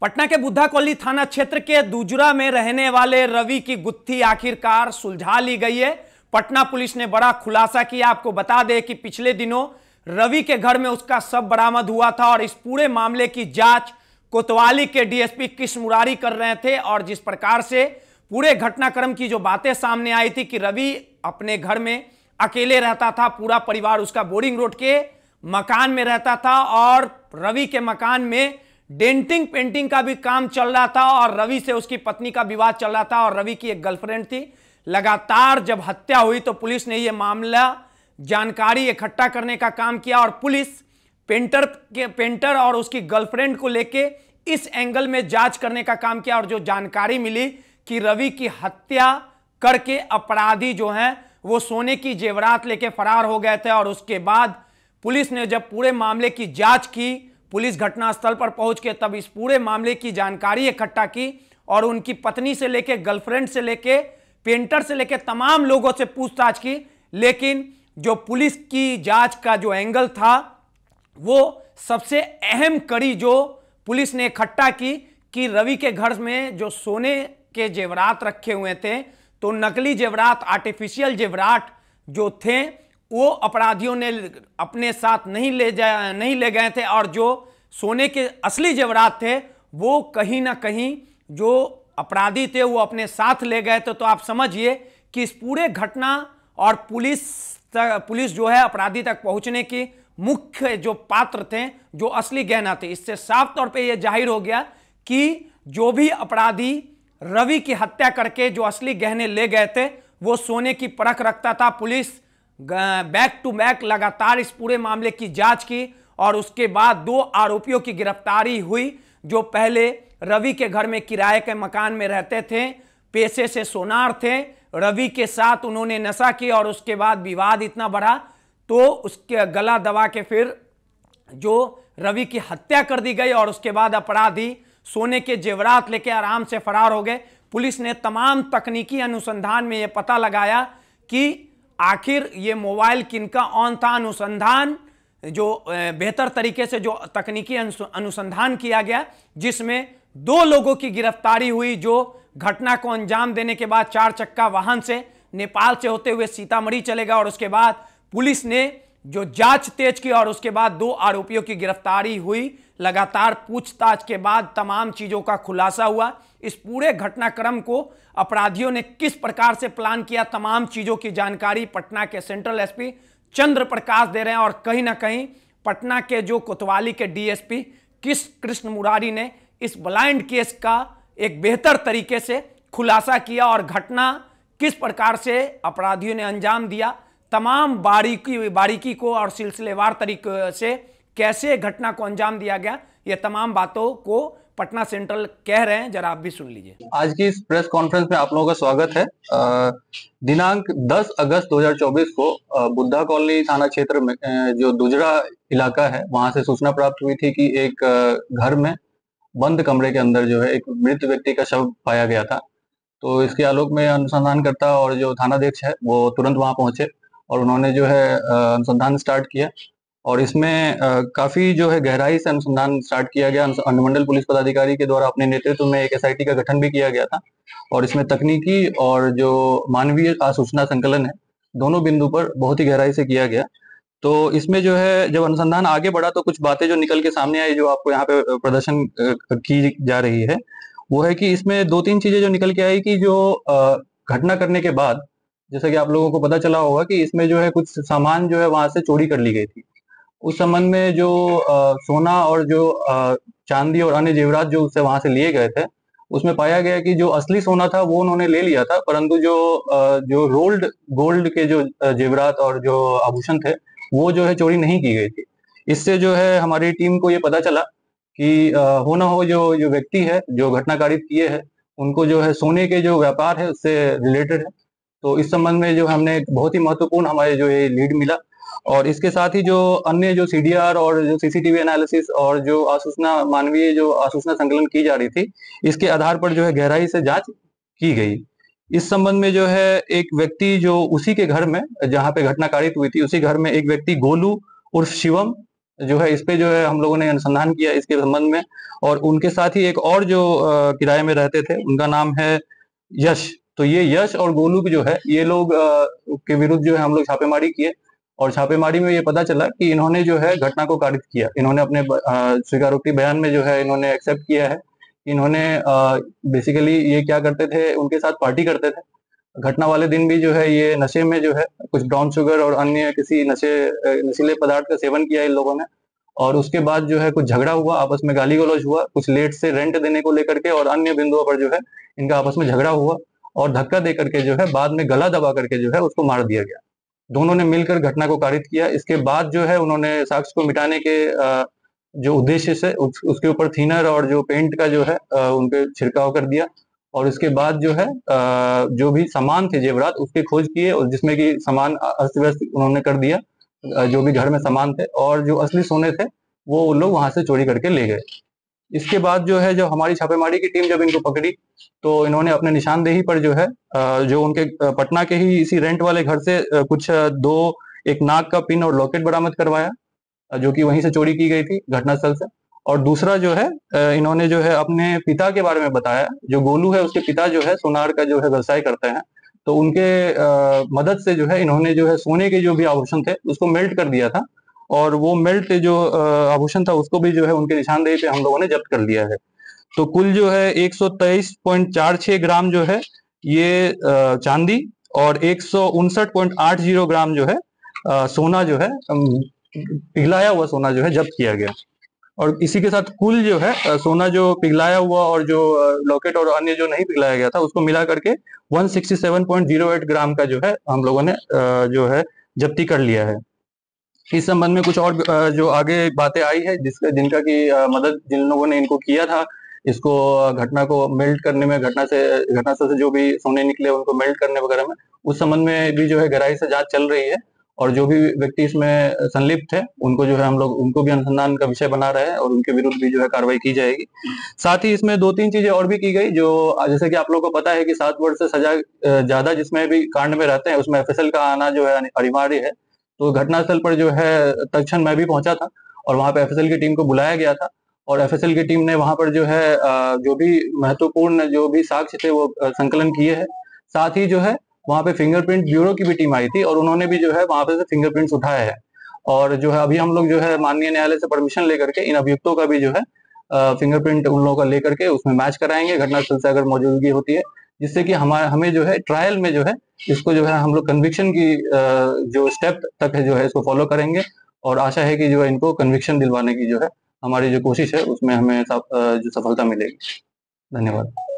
पटना के बुद्धा कोल्ली थाना क्षेत्र के दुजरा में रहने वाले रवि की गुत्थी आखिरकार सुलझा ली गई है पटना पुलिस ने बड़ा खुलासा किया आपको बता दें कि पिछले दिनों रवि के घर में उसका सब बरामद हुआ था और इस पूरे मामले की जांच कोतवाली के डीएसपी कृष्ण मुरारी कर रहे थे और जिस प्रकार से पूरे घटनाक्रम की जो बातें सामने आई थी कि रवि अपने घर में अकेले रहता था पूरा परिवार उसका बोरिंग रोड के मकान में रहता था और रवि के मकान में डेंटिंग पेंटिंग का भी काम चल रहा था और रवि से उसकी पत्नी का विवाद चल रहा था और रवि की एक गर्लफ्रेंड थी लगातार जब हत्या हुई तो पुलिस ने यह मामला जानकारी इकट्ठा करने का काम किया और पुलिस पेंटर के पेंटर और उसकी गर्लफ्रेंड को लेके इस एंगल में जांच करने का काम किया और जो जानकारी मिली कि रवि की हत्या करके अपराधी जो हैं वो सोने की जेवरात लेके फरार हो गए थे और उसके बाद पुलिस ने जब पूरे मामले की जांच की पुलिस घटनास्थल पर पहुंच के तब इस पूरे मामले की जानकारी इकट्ठा की और उनकी पत्नी से लेके गर्लफ्रेंड से लेके पेंटर से लेके तमाम लोगों से पूछताछ की लेकिन जो पुलिस की जांच का जो एंगल था वो सबसे अहम कड़ी जो पुलिस ने इकट्ठा की कि रवि के घर में जो सोने के जेवरात रखे हुए थे तो नकली जेवरात आर्टिफिशियल जेवरात जो थे वो अपराधियों ने अपने साथ नहीं ले जा नहीं ले गए थे और जो सोने के असली जेवरात थे वो कहीं ना कहीं जो अपराधी थे वो अपने साथ ले गए थे तो आप समझिए कि इस पूरे घटना और पुलिस तक, पुलिस जो है अपराधी तक पहुंचने की मुख्य जो पात्र थे जो असली गहना थे इससे साफ तौर पे ये जाहिर हो गया कि जो भी अपराधी रवि की हत्या करके जो असली गहने ले गए थे वो सोने की परख रखता था पुलिस बैक टू बैक लगातार इस पूरे मामले की जांच की और उसके बाद दो आरोपियों की गिरफ्तारी हुई जो पहले रवि के घर में किराए के मकान में रहते थे पेशे से सोनार थे रवि के साथ उन्होंने नशा किया और उसके बाद विवाद इतना बढ़ा तो उसके गला दबा के फिर जो रवि की हत्या कर दी गई और उसके बाद अपराधी सोने के जेवरात लेके आराम से फरार हो गए पुलिस ने तमाम तकनीकी अनुसंधान में यह पता लगाया कि आखिर ये मोबाइल किनका ऑन था अनुसंधान जो बेहतर तरीके से जो तकनीकी अनुसंधान किया गया जिसमें दो लोगों की गिरफ्तारी हुई जो घटना को अंजाम देने के बाद चार चक्का वाहन से नेपाल से होते हुए सीतामढ़ी चले गए और उसके बाद पुलिस ने जो जांच तेज की और उसके बाद दो आरोपियों की गिरफ्तारी हुई लगातार पूछताछ के बाद तमाम चीज़ों का खुलासा हुआ इस पूरे घटनाक्रम को अपराधियों ने किस प्रकार से प्लान किया तमाम चीज़ों की जानकारी पटना के सेंट्रल एसपी चंद्र प्रकाश दे रहे हैं और कहीं ना कहीं पटना के जो कोतवाली के डीएसपी किस कृष्ण मुरारी ने इस ब्लाइंड केस का एक बेहतर तरीके से खुलासा किया और घटना किस प्रकार से अपराधियों ने अंजाम दिया तमाम बारीकी बारीकी को और सिलसिलेवार तरीके से कैसे घटना को अंजाम दिया गया ये तमाम बातों को पटना सेंट्रल कह रहे हैं जरा आप भी सुन लीजिए आज की इस प्रेस कॉन्फ्रेंस में आप लोगों का स्वागत है दिनांक 10 अगस्त 2024 को बुद्धा कॉलोनी थाना क्षेत्र में जो दुजरा इलाका है वहां से सूचना प्राप्त हुई थी कि एक घर में बंद कमरे के अंदर जो है एक मृत व्यक्ति का शव पाया गया था तो इसके आलोक में अनुसंधानकर्ता और जो थानाध्यक्ष है वो तुरंत वहां पहुंचे और उन्होंने जो है अनुसंधान स्टार्ट किया और इसमें काफी जो है गहराई से अनुसंधान स्टार्ट किया गया अनुमंडल पुलिस पदाधिकारी के द्वारा अपने नेतृत्व में एक एसआईटी का गठन भी किया गया था और इसमें तकनीकी और जो मानवीय आसूचना सूचना संकलन है दोनों बिंदु पर बहुत ही गहराई से किया गया तो इसमें जो है जब अनुसंधान आगे बढ़ा तो कुछ बातें जो निकल के सामने आई जो आपको यहाँ पे प्रदर्शन की जा रही है वो है कि इसमें दो तीन चीजें जो निकल के आई कि जो घटना करने के बाद जैसा कि आप लोगों को पता चला होगा कि इसमें जो है कुछ सामान जो है वहां से चोरी कर ली गई थी उस संबंध में जो आ, सोना और जो आ, चांदी और अन्य जेवरात जो उससे वहां से लिए गए थे उसमें पाया गया कि जो असली सोना था वो उन्होंने ले लिया था परंतु जो जो रोल्ड गोल्ड के जो जेवरात और जो आभूषण थे वो जो है चोरी नहीं की गई थी इससे जो है हमारी टीम को ये पता चला कि हो ना हो जो जो व्यक्ति है जो घटनाकारी किए है उनको जो है सोने के जो व्यापार है उससे रिलेटेड है तो इस संबंध में जो हमने बहुत ही महत्वपूर्ण हमारे जो ये लीड मिला और इसके साथ ही जो अन्य जो सीडीआर और जो सीसीटीवी एनालिसिस और जो आसूचना मानवीय जो आसूचना संकलन की जा रही थी इसके आधार पर जो है गहराई से जांच की गई इस संबंध में जो है एक व्यक्ति जो उसी के घर में जहाँ पे घटना कारित हुई थी उसी घर में एक व्यक्ति गोलू उर्फ शिवम जो है इस पे जो है हम लोगों ने अनुसंधान किया इसके संबंध में और उनके साथ ही एक और जो किराए में रहते थे उनका नाम है यश तो ये यश और गोलू जो है ये लोग के विरुद्ध जो है हम लोग छापेमारी किए और छापेमारी में ये पता चला कि इन्होंने जो है घटना को कारित किया इन्होंने अपने स्वीकारोक्ति बयान में जो है इन्होंने एक्सेप्ट किया है इन्होंने बेसिकली ये क्या करते थे उनके साथ पार्टी करते थे घटना वाले दिन भी जो है ये नशे में जो है कुछ ब्राउन शुगर और अन्य किसी नशे नशीले पदार्थ का सेवन किया इन लोगों ने और उसके बाद जो है कुछ झगड़ा हुआ आपस में गाली गलौज हुआ कुछ लेट से रेंट देने को लेकर के और अन्य बिंदुओं पर जो है इनका आपस में झगड़ा हुआ और धक्का दे करके जो है बाद में गला दबा करके जो है उसको मार दिया गया दोनों ने मिलकर घटना को कारित किया इसके बाद जो है उन्होंने साक्ष को मिटाने के जो उद्देश्य से उसके ऊपर थीनर और जो पेंट का जो है उनपे छिड़काव कर दिया और इसके बाद जो है जो भी सामान थे जेवरात उसकी खोज किए और जिसमें कि सामान अस्त व्यस्त उन्होंने कर दिया जो भी घर में सामान थे और जो असली सोने थे वो लोग वहां से चोरी करके ले गए इसके बाद जो है जब हमारी छापेमारी की टीम जब इनको पकड़ी तो इन्होंने अपने निशानदेही पर जो है जो उनके पटना के ही इसी रेंट वाले घर से कुछ दो एक नाक का पिन और लॉकेट बरामद करवाया जो कि वहीं से चोरी की गई थी घटनास्थल से और दूसरा जो है इन्होंने जो है अपने पिता के बारे में बताया जो गोलू है उसके पिता जो है सोनार का जो है व्यवसाय करते हैं तो उनके मदद से जो है इन्होंने जो है सोने के जो भी आभूषण थे उसको मेल्ट कर दिया था और वो मेल्ट जो आभूषण था उसको भी जो है उनके निशानदेही पे हम लोगों ने जब्त कर लिया है तो कुल जो है 123.46 ग्राम जो है ये चांदी और एक ग्राम जो है सोना जो है पिघलाया हुआ सोना जो है जब्त किया गया और इसी के साथ कुल जो है सोना जो पिघलाया हुआ और जो लॉकेट और अन्य जो नहीं पिघलाया गया था उसको मिला करके 167.08 ग्राम का जो है हम लोगों ने जो है जब्ती कर लिया है इस संबंध में कुछ और जो आगे बातें आई है जिसका जिनका की मदद जिन लोगों ने इनको किया था इसको घटना को मेल्ट करने में घटना से घटना से जो भी सोने निकले उनको मेल्ट करने वगैरह में उस संबंध में भी जो है गहराई से जांच चल रही है और जो भी व्यक्ति इसमें संलिप्त है उनको जो है हम लोग उनको भी अनुसंधान का विषय बना रहे हैं और उनके विरुद्ध भी जो है कार्रवाई की जाएगी साथ ही इसमें दो तीन चीजें और भी की गई जो जैसे कि आप लोगों को पता है कि सात वर्ष से सजा ज्यादा जिसमें भी कांड में रहते हैं उसमें एफ का आना जो है अनिवार्य है तो घटनास्थल पर जो है तक्षण मैं भी पहुंचा था और वहां पर एफ की टीम को बुलाया गया था और एफ की टीम ने वहां पर जो है जो भी महत्वपूर्ण जो भी साक्ष्य थे वो संकलन किए हैं साथ ही जो है वहां पे फिंगरप्रिंट ब्यूरो की भी टीम आई थी और उन्होंने भी जो है वहां पे से फिंगरप्रिंट्स उठाए हैं और जो है अभी हम लोग जो है माननीय न्यायालय से परमिशन लेकर के इन अभियुक्तों का भी जो है फिंगरप्रिंट उन लोगों का लेकर के उसमें मैच कराएंगे घटनास्थल से अगर मौजूदगी होती है जिससे कि हमारे हमें जो है ट्रायल में जो है इसको जो है हम लोग कन्विक्शन की जो स्टेप तक है जो है इसको फॉलो करेंगे और आशा है कि जो है इनको कन्विक्शन दिलवाने की जो है हमारी जो कोशिश है उसमें हमें जो सफलता मिलेगी धन्यवाद